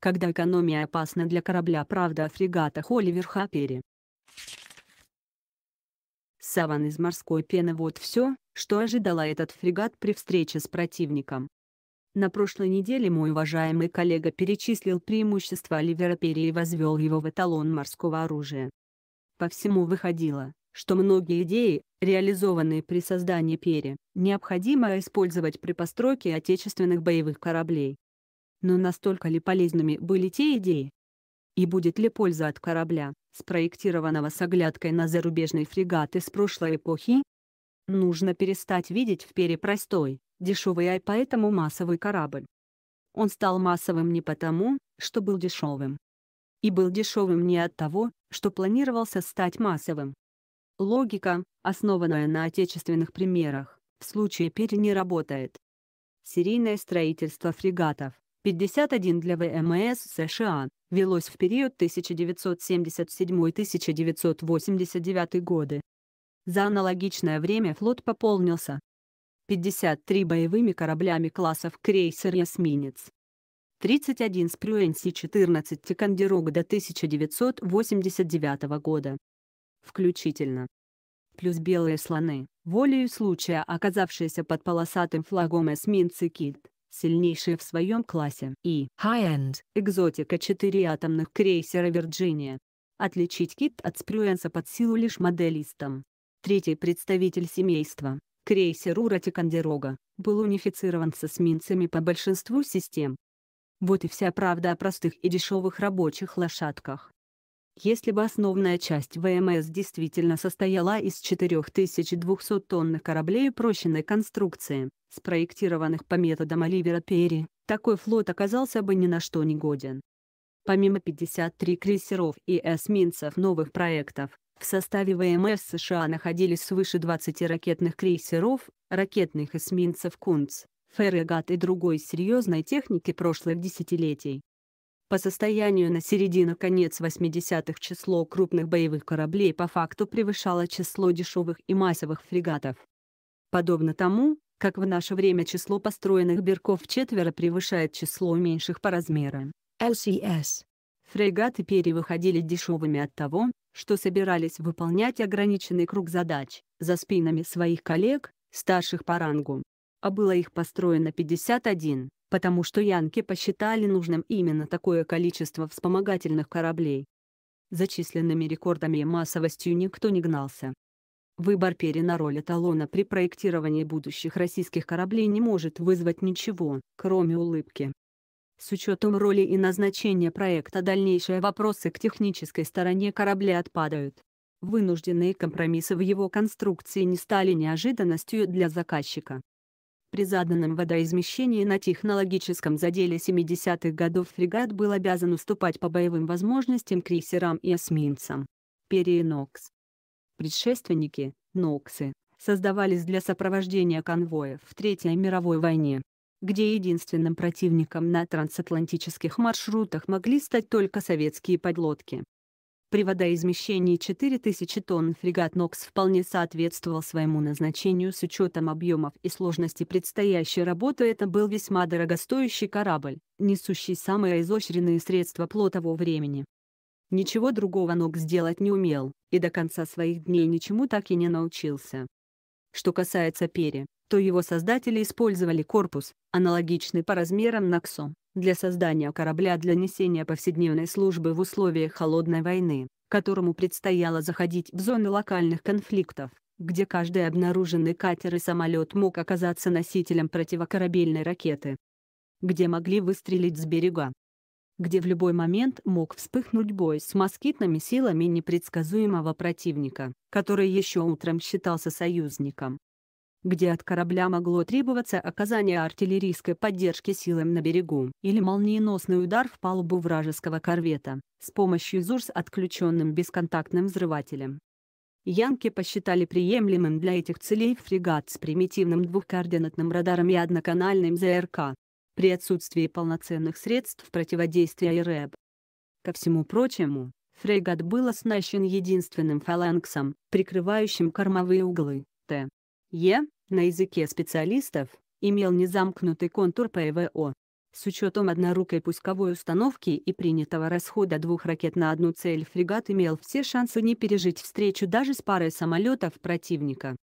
когда экономия опасна для корабля «Правда» фрегата «Холивер Хапери». Саван из морской пены вот все, что ожидала этот фрегат при встрече с противником. На прошлой неделе мой уважаемый коллега перечислил преимущества Оливера Перри и возвел его в эталон морского оружия. По всему выходило, что многие идеи, реализованные при создании Перри, необходимо использовать при постройке отечественных боевых кораблей. Но настолько ли полезными были те идеи? И будет ли польза от корабля, спроектированного с оглядкой на зарубежные фрегаты из прошлой эпохи? Нужно перестать видеть в Пере простой, дешевый и а поэтому массовый корабль. Он стал массовым не потому, что был дешевым. И был дешевым не от того, что планировался стать массовым. Логика, основанная на отечественных примерах, в случае Пере не работает. Серийное строительство фрегатов, 51 для ВМС США, велось в период 1977-1989 годы. За аналогичное время флот пополнился 53 боевыми кораблями классов крейсер и эсминец, 31 с 14 Тикандерог до 1989 года. Включительно. Плюс белые слоны, волею случая оказавшиеся под полосатым флагом эсминцы «Кит», сильнейшая в своем классе, и High-End, экзотика 4 атомных крейсера «Вирджиния». Отличить кит от спрюенса под силу лишь моделистам. Третий представитель семейства, крейсер «Ура Тикандерога», был унифицирован с эсминцами по большинству систем. Вот и вся правда о простых и дешевых рабочих лошадках. Если бы основная часть ВМС действительно состояла из 4200 тонных кораблей упрощенной конструкции, спроектированных по методам Оливера Перри, такой флот оказался бы ни на что не годен. Помимо 53 крейсеров и эсминцев новых проектов, в составе ВМС США находились свыше 20 ракетных крейсеров, ракетных эсминцев «Кунц», «Феррегат» и другой серьезной техники прошлых десятилетий. По состоянию на середину-конец 80-х число крупных боевых кораблей по факту превышало число дешевых и массовых фрегатов. Подобно тому, как в наше время число построенных берков четверо превышает число меньших по размерам. LCS. Фрегаты перевыходили дешевыми от того, что собирались выполнять ограниченный круг задач, за спинами своих коллег, старших по рангу. А было их построено 51 потому что янки посчитали нужным именно такое количество вспомогательных кораблей. Зачисленными рекордами и массовостью никто не гнался. Выбор Пери на роль эталона при проектировании будущих российских кораблей не может вызвать ничего, кроме улыбки. С учетом роли и назначения проекта дальнейшие вопросы к технической стороне корабля отпадают. Вынужденные компромиссы в его конструкции не стали неожиданностью для заказчика. При заданном водоизмещении на технологическом заделе 70-х годов фрегат был обязан уступать по боевым возможностям крейсерам и эсминцам. Перенокс. Предшественники, Ноксы, создавались для сопровождения конвоев в Третьей мировой войне, где единственным противником на трансатлантических маршрутах могли стать только советские подлодки. При водоизмещении 4000 тонн фрегат «Нокс» вполне соответствовал своему назначению с учетом объемов и сложности предстоящей работы. Это был весьма дорогостоящий корабль, несущий самые изощренные средства плотового времени. Ничего другого «Нокс» сделать не умел, и до конца своих дней ничему так и не научился. Что касается «Пери», то его создатели использовали корпус, аналогичный по размерам «Ноксу», для создания корабля для несения повседневной службы в условиях холодной войны, которому предстояло заходить в зоны локальных конфликтов, где каждый обнаруженный катер и самолет мог оказаться носителем противокорабельной ракеты, где могли выстрелить с берега, где в любой момент мог вспыхнуть бой с москитными силами непредсказуемого противника, который еще утром считался союзником где от корабля могло требоваться оказание артиллерийской поддержки силам на берегу или молниеносный удар в палубу вражеского корвета с помощью ЗУР с отключенным бесконтактным взрывателем. Янки посчитали приемлемым для этих целей фрегат с примитивным двухкоординатным радаром и одноканальным ЗРК. При отсутствии полноценных средств противодействия и РЭБ. Ко всему прочему, фрегат был оснащен единственным фалангсом, прикрывающим кормовые углы, Т. Е на языке специалистов имел незамкнутый контур ПВО. С учетом однорукой пусковой установки и принятого расхода двух ракет на одну цель фрегат имел все шансы не пережить встречу даже с парой самолетов противника.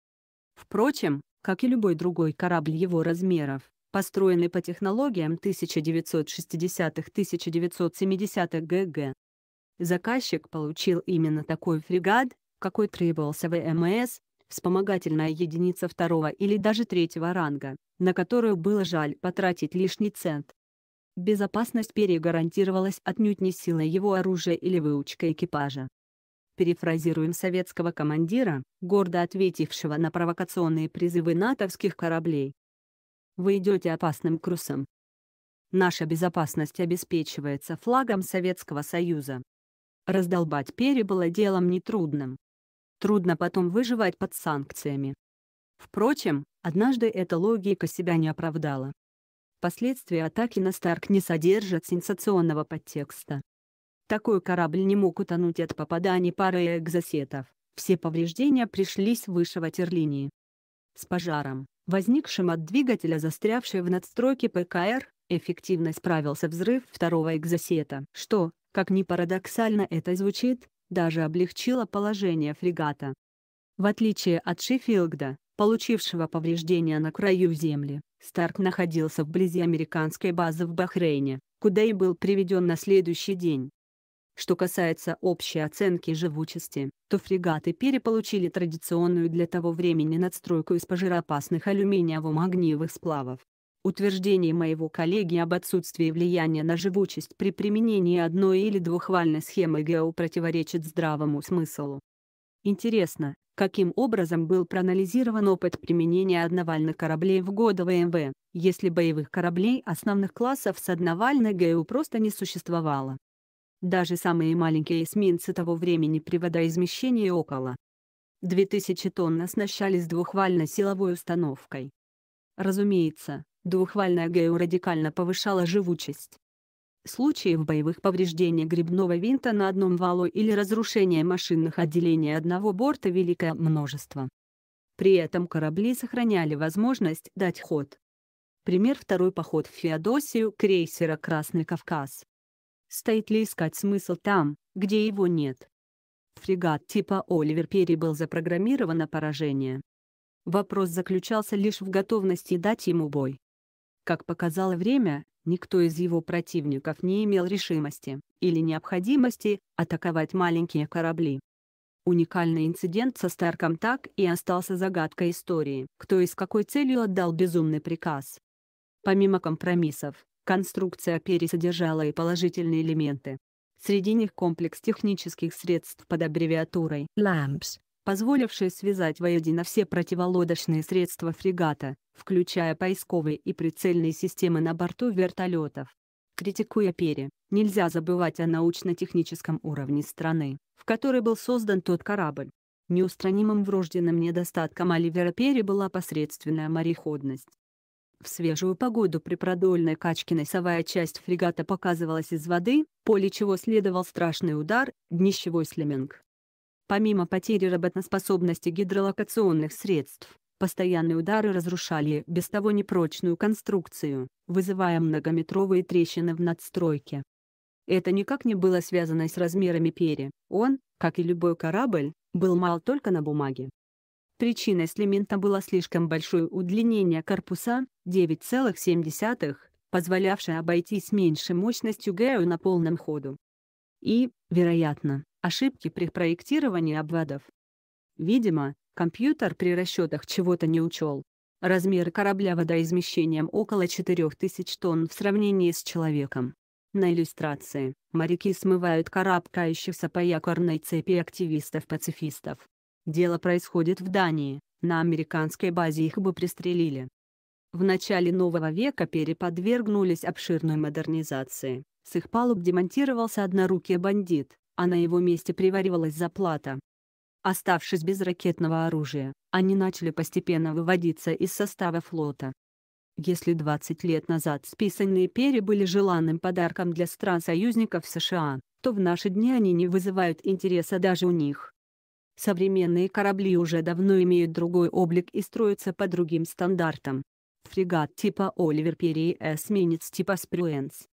Впрочем, как и любой другой корабль его размеров, построенный по технологиям 1960-1970-х ГГ, заказчик получил именно такой фрегат, какой требовался ВМС, вспомогательная единица второго или даже третьего ранга, на которую было жаль потратить лишний цент. Безопасность гарантировалась отнюдь не силой его оружия или выучкой экипажа. Перефразируем советского командира, гордо ответившего на провокационные призывы натовских кораблей. «Вы идете опасным курсом. Наша безопасность обеспечивается флагом Советского Союза». Раздолбать пере было делом нетрудным. Трудно потом выживать под санкциями. Впрочем, однажды эта логика себя не оправдала. Последствия атаки на Старк не содержат сенсационного подтекста. Такой корабль не мог утонуть от попаданий пары экзосетов. Все повреждения пришлись выше ватерлинии. С пожаром, возникшим от двигателя застрявшей в надстройке ПКР, эффективно справился взрыв второго экзосета. Что, как ни парадоксально это звучит, даже облегчило положение фрегата. В отличие от Шеффилда, получившего повреждения на краю земли, Старк находился вблизи американской базы в Бахрейне, куда и был приведен на следующий день. Что касается общей оценки живучести, то фрегаты переполучили традиционную для того времени надстройку из пожароопасных алюминиево-магниевых сплавов, утверждение моего коллеги об отсутствии влияния на живучесть при применении одной или двухвальной схемы ГЭО противоречит здравому смыслу. Интересно, каким образом был проанализирован опыт применения одновальных кораблей в годы ВМВ, если боевых кораблей основных классов с одновальной ГЭУ просто не существовало. Даже самые маленькие эсминцы того времени при водоизмещении около 2000 тонн оснащались двухвальной силовой установкой. Разумеется, Двухвальная ГЭУ радикально повышала живучесть. Случаев боевых повреждений грибного винта на одном валу или разрушения машинных отделений одного борта великое множество. При этом корабли сохраняли возможность дать ход. Пример второй поход в Феодосию крейсера «Красный Кавказ». Стоит ли искать смысл там, где его нет? Фрегат типа «Оливер Перри» был запрограммирован на поражение. Вопрос заключался лишь в готовности дать ему бой. Как показало время, никто из его противников не имел решимости или необходимости атаковать маленькие корабли. Уникальный инцидент со Старком так и остался загадкой истории, кто и с какой целью отдал безумный приказ. Помимо компромиссов, конструкция пересодержала и положительные элементы. Среди них комплекс технических средств под аббревиатурой LAMPS позволившее связать воедино все противолодочные средства фрегата, включая поисковые и прицельные системы на борту вертолетов. Критикуя Перри, нельзя забывать о научно-техническом уровне страны, в которой был создан тот корабль. Неустранимым врожденным недостатком Оливера Перри была посредственная мореходность. В свежую погоду при продольной качке носовая часть фрегата показывалась из воды, поле чего следовал страшный удар, днищевой слеминг. Помимо потери работоспособности гидролокационных средств, постоянные удары разрушали без того непрочную конструкцию, вызывая многометровые трещины в надстройке. Это никак не было связано с размерами пери, он, как и любой корабль, был мал только на бумаге. Причиной слимента было слишком большое удлинение корпуса, 9,7, позволявшее обойтись меньшей мощностью ГЭУ на полном ходу. И, вероятно, ошибки при проектировании обводов. Видимо, компьютер при расчетах чего-то не учел. Размер корабля водоизмещением около 4000 тонн в сравнении с человеком. На иллюстрации моряки смывают карабкающихся по якорной цепи активистов-пацифистов. Дело происходит в Дании, на американской базе их бы пристрелили. В начале нового века переподвергнулись обширной модернизации, с их палуб демонтировался однорукий бандит, а на его месте приваривалась заплата. Оставшись без ракетного оружия, они начали постепенно выводиться из состава флота. Если 20 лет назад списанные перья были желанным подарком для стран-союзников США, то в наши дни они не вызывают интереса даже у них. Современные корабли уже давно имеют другой облик и строятся по другим стандартам. Фрегат типа Оливер Перри и эсминец типа Спрюэнс